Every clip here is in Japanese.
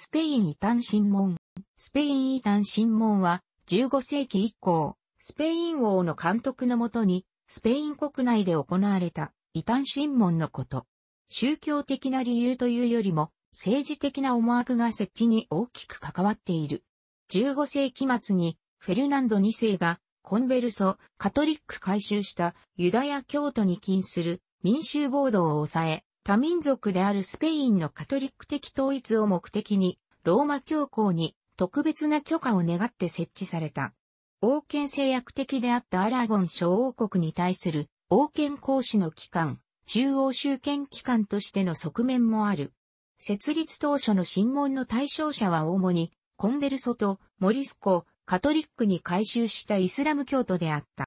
スペイン異端審問スペイン異端審問は、15世紀以降、スペイン王の監督のもとに、スペイン国内で行われた異端審問のこと。宗教的な理由というよりも、政治的な思惑が設置に大きく関わっている。15世紀末に、フェルナンド2世が、コンベルソ、カトリック改収したユダヤ教徒に禁する民衆暴動を抑え、多民族であるスペインのカトリック的統一を目的に、ローマ教皇に特別な許可を願って設置された。王権制約的であったアラゴン諸王国に対する王権行使の機関、中央集権機関としての側面もある。設立当初の審問の対象者は主に、コンベルソとモリスコ、カトリックに改修したイスラム教徒であった。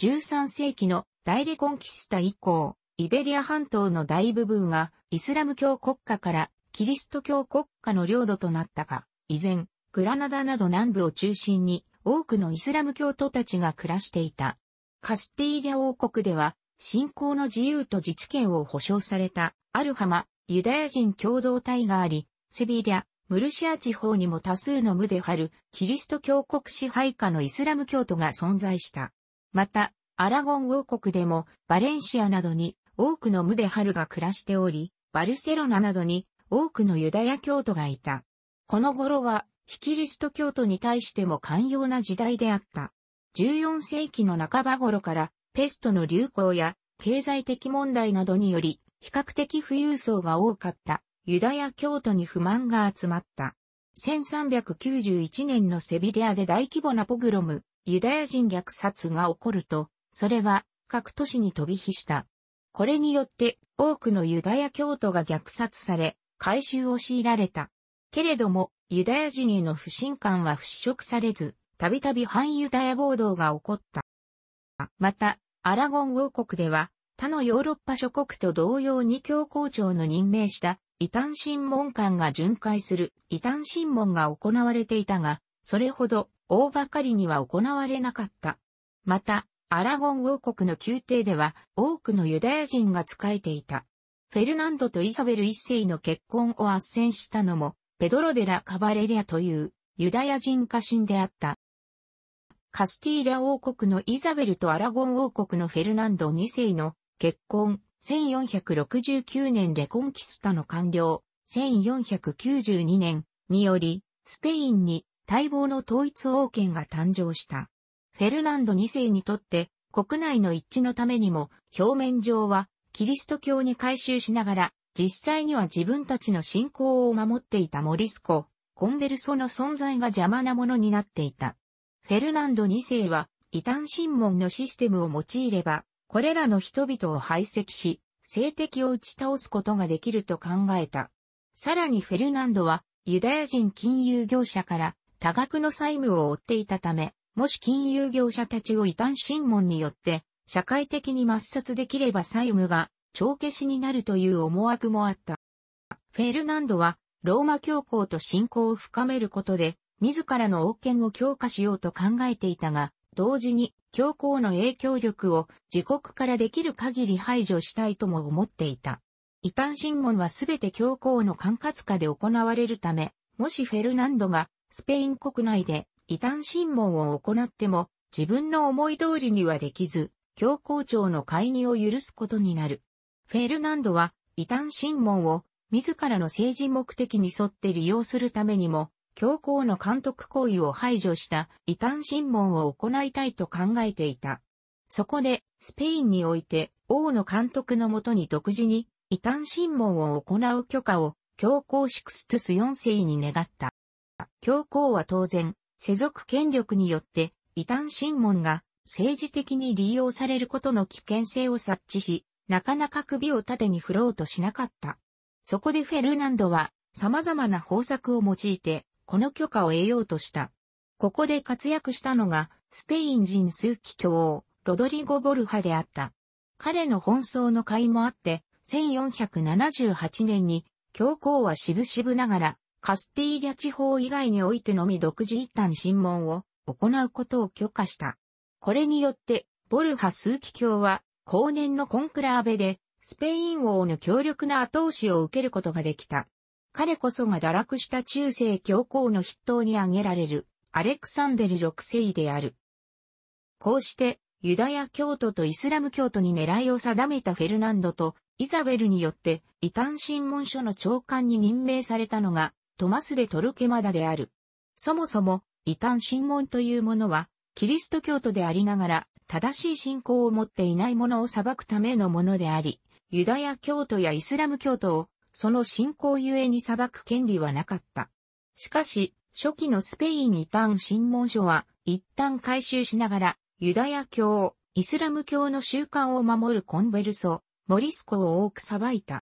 13世紀のダイレコンキスタ以降、イベリア半島の大部分がイスラム教国家からキリスト教国家の領土となったが、依然、グラナダなど南部を中心に多くのイスラム教徒たちが暮らしていた。カスティーリャ王国では、信仰の自由と自治権を保障されたアルハマ、ユダヤ人共同体があり、セビリア、ムルシア地方にも多数の無でハるキリスト教国支配下のイスラム教徒が存在した。また、アラゴン王国でもバレンシアなどに多くのムデハルが暮らしており、バルセロナなどに多くのユダヤ教徒がいた。この頃は、ヒキリスト教徒に対しても寛容な時代であった。14世紀の半ば頃から、ペストの流行や経済的問題などにより、比較的富裕層が多かったユダヤ教徒に不満が集まった。1391年のセビリアで大規模なポグロム、ユダヤ人虐殺が起こると、それは各都市に飛び火した。これによって多くのユダヤ教徒が虐殺され、改宗を強いられた。けれども、ユダヤ人への不信感は払拭されず、たびたび反ユダヤ暴動が起こった。また、アラゴン王国では、他のヨーロッパ諸国と同様に教皇庁の任命した異端審問官が巡回する異端審問が行われていたが、それほど大掛かりには行われなかった。また、アラゴン王国の宮廷では多くのユダヤ人が仕えていた。フェルナンドとイサベル一世の結婚を斡旋したのも、ペドロ・デラ・カバレリアというユダヤ人家臣であった。カスティーラ王国のイザベルとアラゴン王国のフェルナンド二世の結婚、1469年レコンキスタの完了、1492年により、スペインに待望の統一王権が誕生した。フェルナンド2世にとって国内の一致のためにも表面上はキリスト教に改宗しながら実際には自分たちの信仰を守っていたモリスコ、コンベルソの存在が邪魔なものになっていた。フェルナンド2世は異端審問のシステムを用いればこれらの人々を排斥し政敵を打ち倒すことができると考えた。さらにフェルナンドはユダヤ人金融業者から多額の債務を負っていたため、もし金融業者たちを異端審問によって、社会的に抹殺できれば債務が帳消しになるという思惑もあった。フェルナンドは、ローマ教皇と信仰を深めることで、自らの王権を強化しようと考えていたが、同時に教皇の影響力を自国からできる限り排除したいとも思っていた。異端審問はすべて教皇の管轄下で行われるため、もしフェルナンドがスペイン国内で異端審問を行っても、自分の思い通りにはできず、教皇庁の介入を許すことになる。フェルナンドは、異端審問を、自らの政治目的に沿って利用するためにも、教皇の監督行為を排除した異端審問を行いたいと考えていた。そこで、スペインにおいて、王の監督のもとに独自に、異端審問を行う許可を、教皇シクストゥス4世に願った。教皇は当然、世俗権力によって異端審問が政治的に利用されることの危険性を察知し、なかなか首を縦に振ろうとしなかった。そこでフェルナンドは様々な方策を用いて、この許可を得ようとした。ここで活躍したのが、スペイン人数奇教王、ロドリゴ・ボルハであった。彼の奔走の甲斐もあって、1478年に教皇は渋々ながらカスティーリャ地方以外においてのみ独自一旦審問を行うことを許可した。これによって、ボルハ枢機卿は、後年のコンクラーベで、スペイン王の強力な後押しを受けることができた。彼こそが堕落した中世教皇の筆頭に挙げられる、アレクサンデル6世である。こうして、ユダヤ教徒とイスラム教徒に狙いを定めたフェルナンドとイザベルによって、異端審問書の長官に任命されたのが、トマス・でトルケマダである。そもそも、異端神門というものは、キリスト教徒でありながら、正しい信仰を持っていない者を裁くためのものであり、ユダヤ教徒やイスラム教徒を、その信仰ゆえに裁く権利はなかった。しかし、初期のスペイン異端審門書は、一旦回収しながら、ユダヤ教、イスラム教の習慣を守るコンベルソ、モリスコを多く裁いた。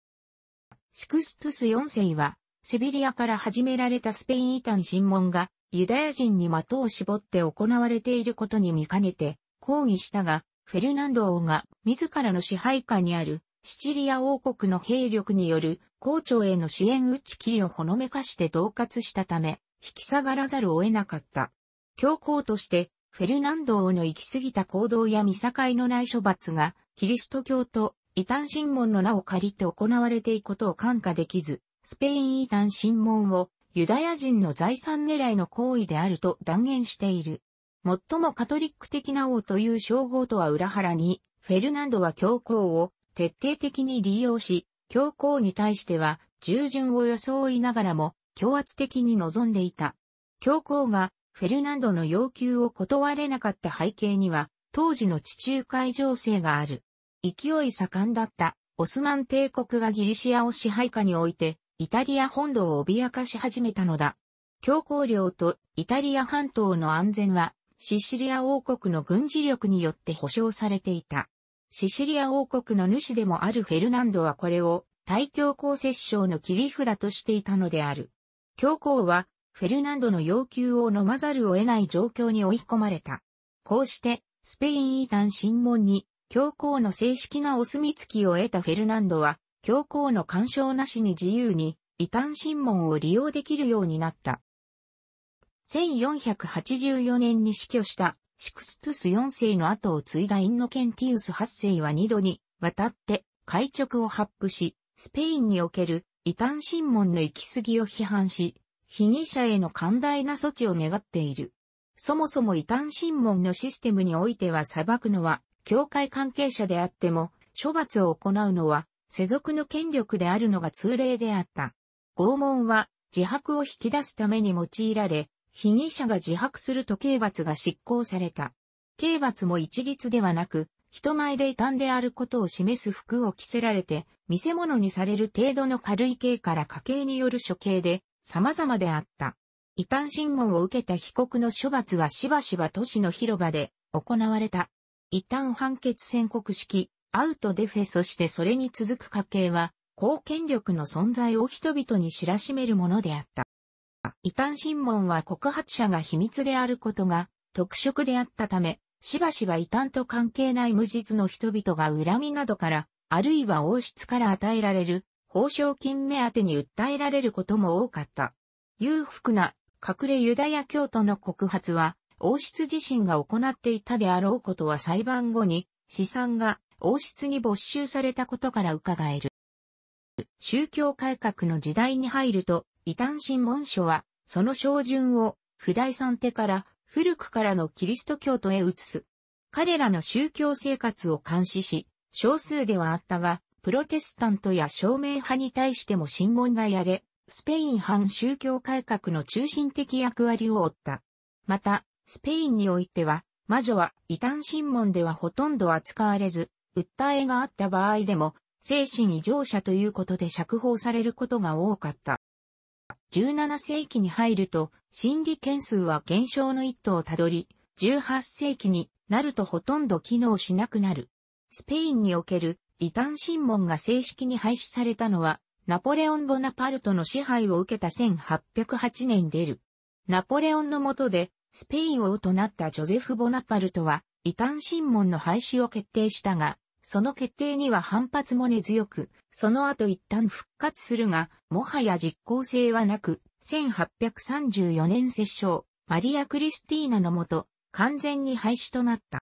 シクストゥス4世は、セビリアから始められたスペイン異端尋問が、ユダヤ人に的を絞って行われていることに見かねて、抗議したが、フェルナンド王が自らの支配下にあるシチリア王国の兵力による校長への支援打ち切りをほのめかして恫喝したため、引き下がらざるを得なかった。教皇として、フェルナンド王の行き過ぎた行動や見境のない処罰が、キリスト教と異端審問の名を借りて行われていくことを感化できず、スペイン異端審問をユダヤ人の財産狙いの行為であると断言している。最もカトリック的な王という称号とは裏腹に、フェルナンドは教皇を徹底的に利用し、教皇に対しては従順を装いながらも強圧的に望んでいた。教皇がフェルナンドの要求を断れなかった背景には、当時の地中海情勢がある。勢い盛んだったオスマン帝国がギリシアを支配下に置いて、イタリア本土を脅かし始めたのだ。強行領とイタリア半島の安全は、シシリア王国の軍事力によって保障されていた。シシリア王国の主でもあるフェルナンドはこれを、大教皇摂政の切り札としていたのである。教皇は、フェルナンドの要求を飲まざるを得ない状況に追い込まれた。こうして、スペインタン審問に、教皇の正式なお墨付きを得たフェルナンドは、教皇の干渉なしに自由に、異端審問を利用できるようになった。1484年に死去したシクストゥス4世の後を継いだインノケンティウス8世は2度にわたって会直を発布し、スペインにおける異端審問の行き過ぎを批判し、被疑者への寛大な措置を願っている。そもそも異端審問のシステムにおいては裁くのは教会関係者であっても、処罰を行うのは世俗の権力であるのが通例であった。拷問は自白を引き出すために用いられ、被疑者が自白すると刑罰が執行された。刑罰も一律ではなく、人前で異端であることを示す服を着せられて、見せ物にされる程度の軽い刑から家計による処刑で、様々であった。異端審問を受けた被告の処罰はしばしば都市の広場で行われた。異端判決宣告式、アウトデフェそしてそれに続く家系は、公権力の存在を人々に知らしめるものであった。異端審問は告発者が秘密であることが特色であったため、しばしば異端と関係ない無実の人々が恨みなどから、あるいは王室から与えられる報奨金目当てに訴えられることも多かった。裕福な隠れユダヤ教徒の告発は、王室自身が行っていたであろうことは裁判後に、資産が王室に没収されたことから伺える。宗教改革の時代に入ると、異端新聞書は、その照準を、不さ三手から、古くからのキリスト教徒へ移す。彼らの宗教生活を監視し、少数ではあったが、プロテスタントや証明派に対しても審問がやれ、スペイン反宗教改革の中心的役割を負った。また、スペインにおいては、魔女は異端審問ではほとんど扱われず、訴えがあった場合でも、精神異常者ということで釈放されることが多かった。17世紀に入ると、心理件数は減少の一途をたどり、18世紀になるとほとんど機能しなくなる。スペインにおける異端審問が正式に廃止されたのは、ナポレオン・ボナパルトの支配を受けた1808年出る。ナポレオンの下で、スペイン王となったジョゼフ・ボナパルトは、異端審問の廃止を決定したが、その決定には反発も根強く、その後一旦復活するが、もはや実効性はなく、1834年接衝、マリア・クリスティーナのもと、完全に廃止となった。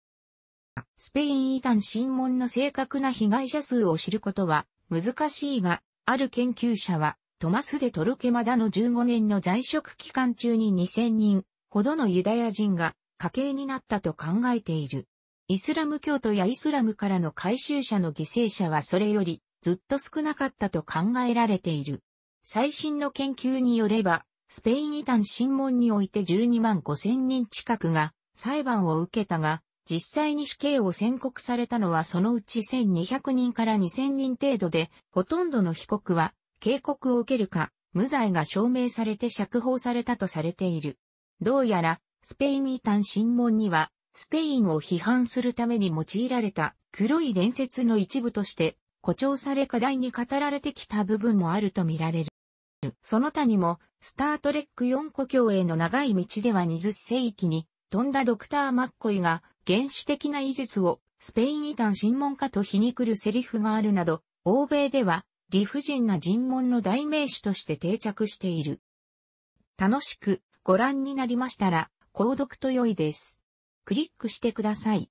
スペイン異端審問の正確な被害者数を知ることは難しいが、ある研究者は、トマス・デ・トルケマダの15年の在職期間中に2000人ほどのユダヤ人が家計になったと考えている。イスラム教徒やイスラムからの回収者の犠牲者はそれよりずっと少なかったと考えられている。最新の研究によれば、スペイン異端審問において12万5千人近くが裁判を受けたが、実際に死刑を宣告されたのはそのうち1200人から2000人程度で、ほとんどの被告は警告を受けるか、無罪が証明されて釈放されたとされている。どうやら、スペイン異端審問にはスペインを批判するために用いられた黒い伝説の一部として誇張され課題に語られてきた部分もあるとみられる。その他にも、スタートレック4故郷への長い道では20世紀に飛んだドクター・マッコイが原始的な医術をスペイン異端尋問家と皮肉るセリフがあるなど、欧米では理不尽な尋問の代名詞として定着している。楽しくご覧になりましたら、購読と良いです。クリックしてください。